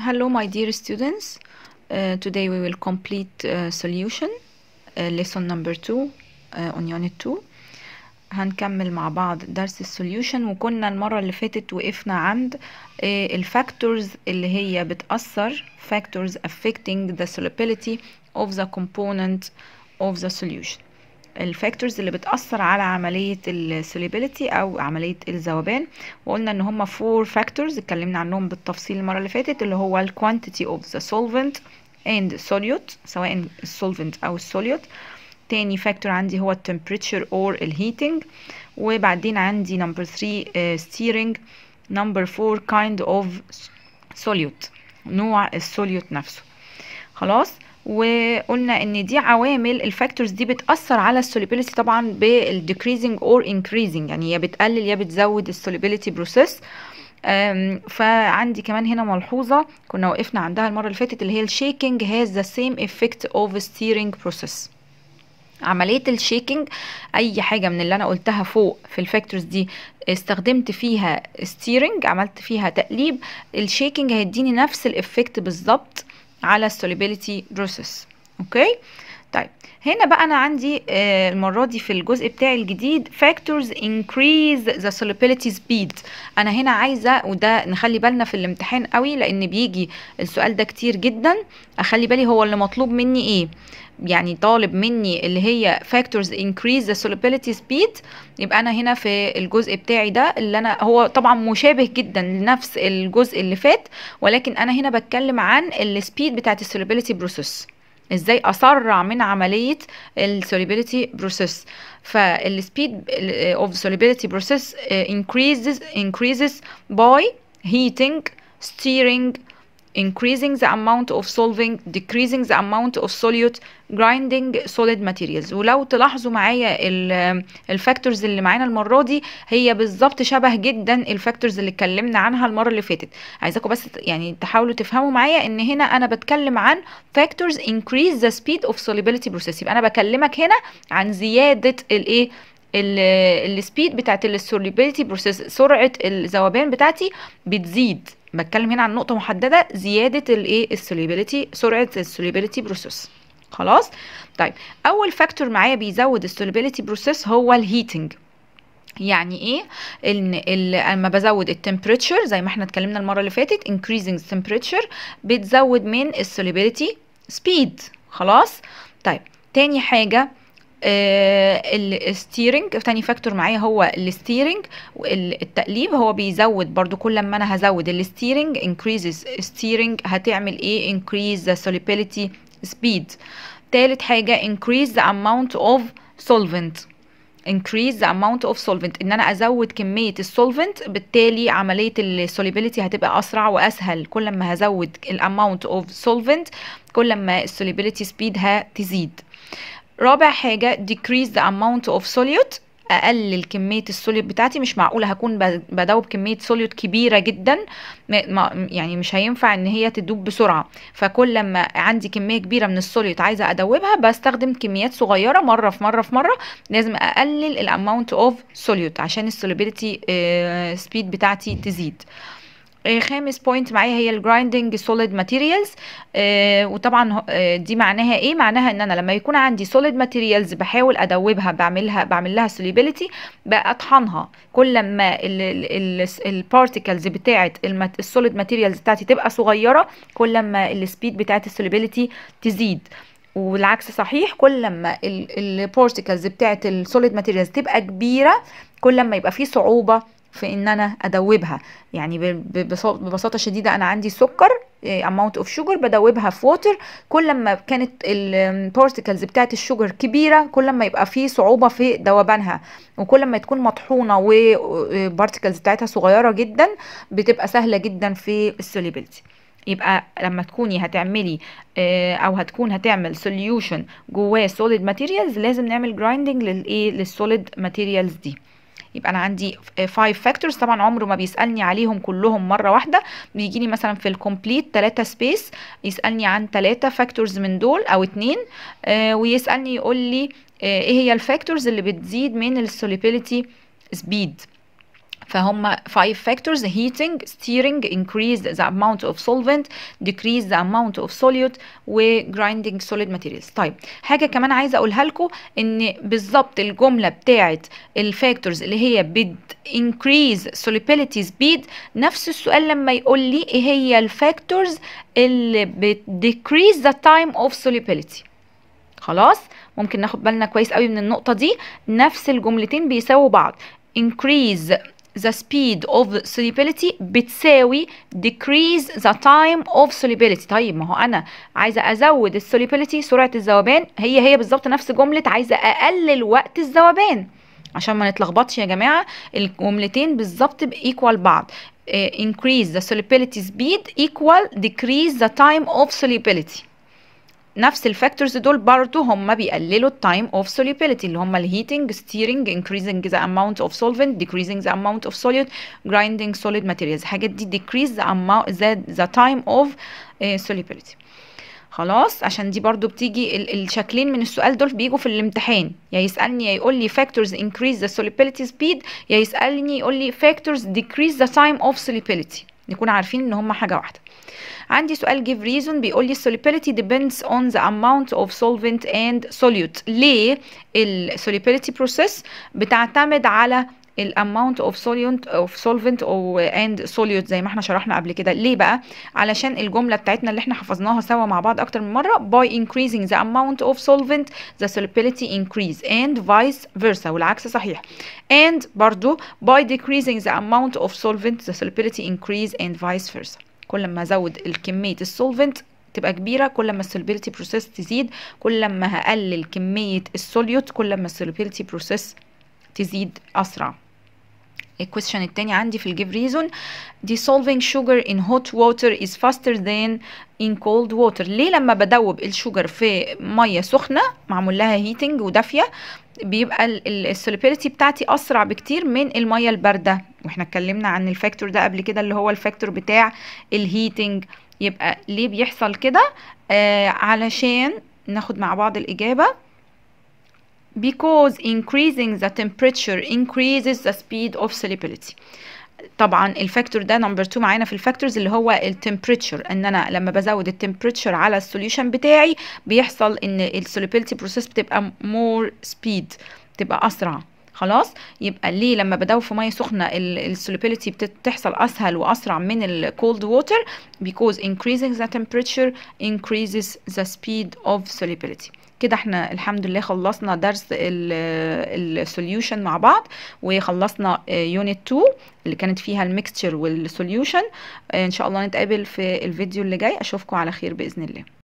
Hello my dear students, uh, today we will complete uh, solution uh, lesson number 2 uh, on unit 2 هنكمل مع بعض درس السوليوشن وكنا المرة اللي فاتت وقفنا عند الفاكتورز اللي هي بتأثر factors affecting the solubility of the component of the solution الفاكتورز اللي بتأثر على عملية السوليبيليتي أو عملية الذوبان وقلنا إن هما فور فاكتورز اتكلمنا عنهم بالتفصيل المرة اللي فاتت اللي هو الكوانتيتي اوف ذا سولفنت اند سوليوت سواء السولفنت أو السوليوت تاني فاكتور عندي هو التمبريتشر اور الهيتنج وبعدين عندي نمبر 3 ستيرنج نمبر 4 كايند اوف سوليوت نوع السوليوت نفسه خلاص وقلنا ان دي عوامل الفاكتورز دي بتاثر على السوليبيليتي طبعا بالديكريزنج اور انكريزنج يعني يا بتقلل يا بتزود السوليبيليتي بروسيس فعندي كمان هنا ملحوظه كنا وقفنا عندها المره اللي فاتت اللي هي الشيكينج هاز ذا سيم افكت اوف ستيرنج بروسيس عمليه الشيكينج اي حاجه من اللي انا قلتها فوق في الفاكتورز دي استخدمت فيها ستيرنج عملت فيها تقليب الشيكينج هيديني نفس الافكت بالظبط على السوليبيليتي دروسس اوكي طيب هنا بقى انا عندي آه، المره دي في الجزء بتاعي الجديد factors increase the solubility speed انا هنا عايزه وده نخلي بالنا في الامتحان قوي لان بيجي السؤال ده كتير جدا اخلي بالي هو اللي مطلوب مني ايه يعني طالب مني اللي هي factors increase the solubility speed يبقى انا هنا في الجزء بتاعي ده اللي انا هو طبعا مشابه جدا لنفس الجزء اللي فات ولكن انا هنا بتكلم عن السبيد بتاعت السولوبيليتي بروسيس ازاي اسرع من عمليه السوليبيليتي بروسيس فالسبيد اوف solubility process increases increases by heating stirring increasing the amount of solving decreasing the amount of solute grinding solid materials ولو تلاحظوا معايا الفاكتورز اللي معانا المره دي هي بالظبط شبه جدا الفاكتورز اللي اتكلمنا عنها المره اللي فاتت عايزاكم بس يعني تحاولوا تفهموا معايا ان هنا انا بتكلم عن فاكتورز increase the speed of solubility process يبقى انا بكلمك هنا عن زياده الايه السبيد بتاعت السوليبيليتي بروسيس سرعه الذوبان بتاعتي بتزيد بتكلم هنا عن نقطه محدده زياده الايه السوليبيليتي سرعه السوليبيليتي بروسيس خلاص طيب اول فاكتور معايا بيزود السوليبيليتي بروسيس هو الهيتنج يعني ايه ان لما بزود التمبريتشر زي ما احنا اتكلمنا المره اللي فاتت increasing temperature بتزود من السوليبيليتي سبيد خلاص طيب تاني حاجه آه، الستيرنج تاني فاكتور معايا هو الستيرنج التقليب هو بيزود برضو كل ما انا هزود الستيرنج increases steering هتعمل ايه increase the solubility speed تالت حاجة increase the amount of solvent increase the amount of solvent ان انا ازود كميه السولفنت بالتالي عمليه السوليبيليتي هتبقى اسرع واسهل كل ما هزود الاماونت اوف سولفنت كل ما السوليبيليتي سبيد هتزيد رابع حاجة decrease the amount of solute اقلل كميه السوليوت بتاعتي مش معقوله هكون بدوب كميه سوليوت كبيره جدا يعني مش هينفع ان هي تدوب بسرعه فكل لما عندي كميه كبيره من السوليوت عايزه ادوبها بستخدم كميات صغيره مره في مره في مره لازم اقلل الاماونت اوف سوليوت عشان السوليبيليتي سبيد آه، بتاعتي تزيد آه، خامس بوينت معايا هي الجرايندنج سوليد ماتيريالز وطبعا آه، دي معناها ايه معناها ان انا لما يكون عندي سوليد ماتيريالز بحاول ادوبها بعملها بعمل لها سوليبيليتي بطحنها كل ما البارتيكلز بتاعه السوليد ماتيريالز بتاعتي تبقى صغيره كل ما السبيد بتاعه السوليبيليتي تزيد والعكس صحيح كل لما البارتيكلز بتاعه السوليد ماتيريالز تبقى كبيره كل ما يبقى فيه صعوبه في ان انا ادوبها يعني ببساطه شديده انا عندي سكر اماونت اوف شوجر بدوبها في ووتر كل ما كانت البارتيكلز بتاعه الشوجر كبيره كل ما يبقى فيه صعوبه في دوبانها وكل ما تكون مطحونه والبارتكلز إيه، بتاعتها صغيره جدا بتبقى سهله جدا في السوليبيلتي يبقى لما تكوني هتعملي إيه، او هتكون هتعمل سوليوشن جواه سوليد ماتيريالز لازم نعمل جرايندنج للايه للسوليد ماتيريالز دي يبقى انا عندي 5 آه، فاكتورز طبعا عمره ما بيسالني عليهم كلهم مره واحده بيجي لي مثلا في الكومبليت 3 سبيس يسالني عن 3 فاكتورز من دول او 2 آه، ويسالني يقول لي آه، ايه هي الفاكتورز اللي بتزيد من السوليبيليتي سبيد فهم 5 factors heating steering increase the amount of solvent decrease the amount of solute و grinding solid materials طيب حاجه كمان عايزه اقولها لكم ان بالظبط الجمله بتاعه الفاكتورز اللي هي بت increase solubility speed نفس السؤال لما يقول لي ايه هي الفاكتورز اللي بت decrease the time of solubility خلاص ممكن ناخد بالنا كويس قوي من النقطه دي نفس الجملتين بيساووا بعض increase the speed of solubility بتساوي decrease the time of solubility طيب ما هو انا عايزه ازود السوليبيليتي سرعه الذوبان هي هي بالظبط نفس جمله عايزه اقلل وقت الذوبان عشان ما نتلخبطش يا جماعه الجملتين بالظبط بايكوال بعض آه، increase the solubility speed equal decrease the time of solubility نفس الفاكتورز دول برضو هم بيقللوا التايم اوف solubility اللي هم الهيتنج ستيرنج increasing the amount of solvent decreasing the amount of solid grinding solid materials الحاجات دي decrease the amount the, the time of uh, solubility خلاص عشان دي برضو بتيجي الشكلين من السؤال دول بيجوا في الامتحان يا يسالني يا يقول لي factors increase the solubility speed يا يسالني يقول لي factors decrease the time of solubility نكون عارفين ان هما حاجه واحده عندي سؤال give reason بيقول لي solubility depends on the amount of solvent and solute ليه ال solubility process بتعتمد على الاماونت اوف سوليونت اوف سولفنت او اند سوليوت زي ما احنا شرحنا قبل كده ليه بقى علشان الجمله بتاعتنا اللي احنا حفظناها سوا مع بعض اكتر من مره by increasing the amount of solvent the solubility increase and vice versa والعكس صحيح and برضو by decreasing the amount of solvent the solubility increase and vice versa كل ما ازود الكميه السولفنت تبقى كبيره كل ما السولبيلتي بروسيس تزيد كل ما هقلل كميه السوليوت كل ما السولبيلتي بروسيس تزيد اسرع الكويشن التاني عندي في الجيف ريزون dissolving sugar in hot water is faster than in cold water ليه لما بدوب الشوجر في ميه سخنه معمول لها هيتنج ودافيه بيبقى السوليبيليتي بتاعتي اسرع بكتير من الميه البارده واحنا اتكلمنا عن الفاكتور ده قبل كده اللي هو الفاكتور بتاع الهيتنج يبقى ليه بيحصل كده آه علشان ناخد مع بعض الاجابه because increasing the temperature increases the speed of solubility طبعا الفاكتور ده نمبر 2 معانا في الفاكتورز اللي هو التمبريتشر ان انا لما بزود التمبريتشر على السوليوشن بتاعي بيحصل ان السوليبيلتي بروسيس بتبقى مور سبيد بتبقى اسرع خلاص يبقى ليه لما بدوب في ميه سخنه السوليبيلتي بتحصل اسهل واسرع من الكولد ووتر because increasing the temperature increases the speed of solubility كده احنا الحمد لله خلصنا درس السوليوشن مع بعض وخلصنا يونت 2 اللي كانت فيها الميكستشر والسوليوشن ان شاء الله نتقابل في الفيديو اللي جاي اشوفكم على خير باذن الله